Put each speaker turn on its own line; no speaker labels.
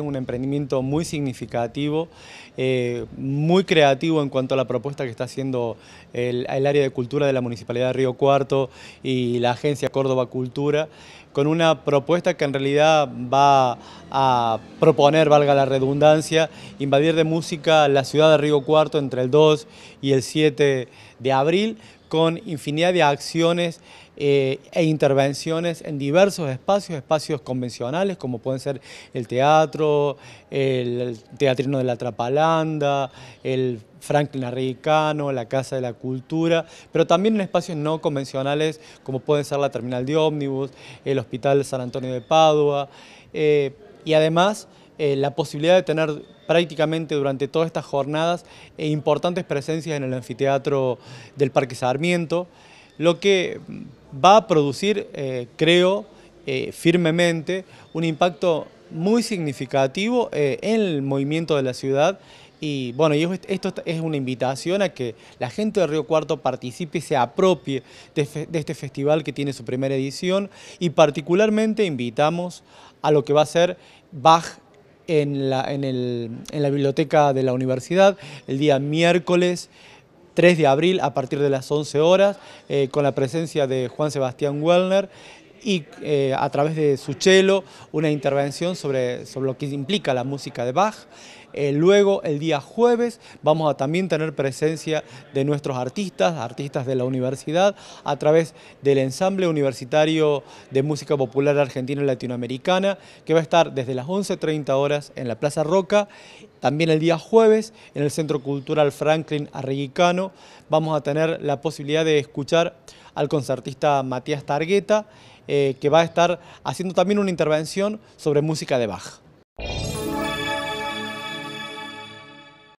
un emprendimiento muy significativo, eh, muy creativo en cuanto a la propuesta que está haciendo el, área de cultura de la Municipalidad de Río Cuarto y la agencia Córdoba Cultura, con una propuesta que en realidad va a proponer, valga la redundancia, invadir de música la ciudad de Río Cuarto entre el 2 y el 7 de abril, con infinidad de acciones eh, e intervenciones en diversos espacios, espacios convencionales como pueden ser el teatro, el, teatrino de la Trapalanda, el Franklin Arricano, la Casa de la Cultura, pero también en espacios no convencionales como pueden ser la Terminal de Ómnibus, el Hospital San Antonio de Padua, eh, y además eh, la posibilidad de tener prácticamente durante todas estas jornadas eh, importantes presencias en el anfiteatro del Parque Sarmiento, lo que va a producir, eh, creo, firmemente un impacto muy significativo eh, en el movimiento de la ciudad y bueno, y esto es una invitación a que la gente de Río Cuarto participe y se apropie de, este festival que tiene su primera edición y particularmente invitamos a lo que va a ser Bach en la, biblioteca de la universidad el día miércoles 3 de abril a partir de las 11 horas, eh, con la presencia de Juan Sebastián Wellner, y eh, a través de su cello una intervención sobre, sobre lo que implica la música de Bach. Eh, luego, el día jueves, vamos a también tener presencia de nuestros artistas, artistas de la universidad, a través del ensamble universitario de música popular argentina y latinoamericana, que va a estar desde las 11.30 horas en la Plaza Roca. También el día jueves, en el Centro Cultural Franklin Arreguicano, vamos a tener la posibilidad de escuchar al concertista Matías Targueta, eh, que va a estar haciendo también una intervención sobre música de baja.